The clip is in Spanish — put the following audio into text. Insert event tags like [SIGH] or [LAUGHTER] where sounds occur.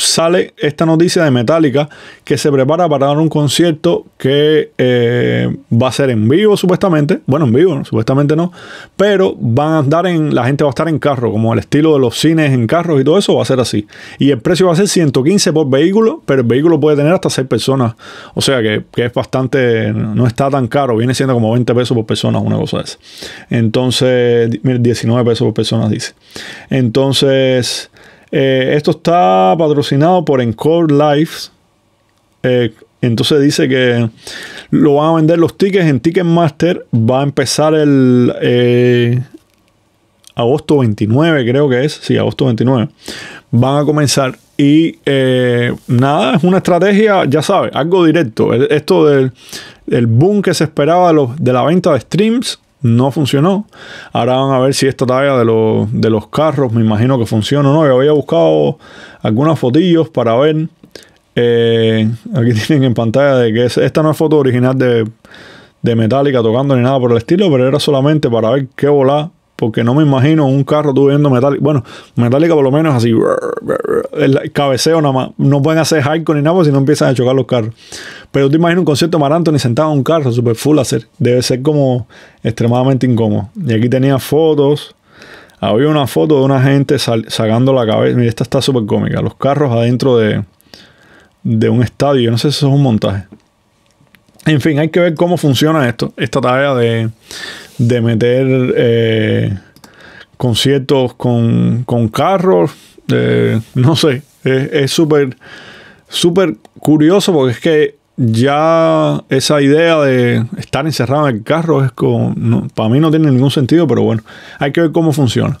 sale esta noticia de Metallica que se prepara para dar un concierto que eh, va a ser en vivo supuestamente. Bueno, en vivo, supuestamente no. Pero van a andar en, la gente va a estar en carro, como el estilo de los cines en carros y todo eso va a ser así. Y el precio va a ser 115 por vehículo, pero el vehículo puede tener hasta 6 personas. O sea que, es bastante, no está tan caro, viene siendo como 20 pesos por persona, una cosa de esa. Entonces, 19 pesos por persona dice. Entonces... Eh, esto está patrocinado por Encore Lives. Eh, entonces dice que lo van a vender los tickets en Ticketmaster. Va a empezar el eh, agosto 29, creo que es. Sí, agosto 29. Van a comenzar. Y nada, es una estrategia, ya sabes, algo directo. Esto del boom que se esperaba de la venta de streams no funcionó. Ahora van a ver si esta talla de, los carros, me imagino que funciona o no. Yo había buscado algunas fotillos para ver. Eh, aquí [LAUGHS] tienen en pantalla de que esta no es foto original de, de Metallica tocando ni nada por el estilo, pero era solamente para ver qué volá porque no me imagino un carro tuviendo viendo Bueno, Metallica por lo menos así, el cabeceo nada más. No pueden hacer con ni nada si no empiezan a chocar los carros. Pero te imaginas un concierto de Marantoni sentado en un carro, super full hacer. Debe ser como extremadamente incómodo. Y aquí tenía fotos. Había una foto de una gente sacando la cabeza. Mira, esta está súper cómica. Los carros adentro de, de un estadio. Yo no sé si eso es un montaje. En fin, hay que ver cómo funciona esto, esta tarea de, meter eh, conciertos con, carros. Eh, no sé, es súper, súper curioso porque es que ya esa idea de estar encerrado en el carro es para mí no tiene ningún sentido, pero bueno, hay que ver cómo funciona.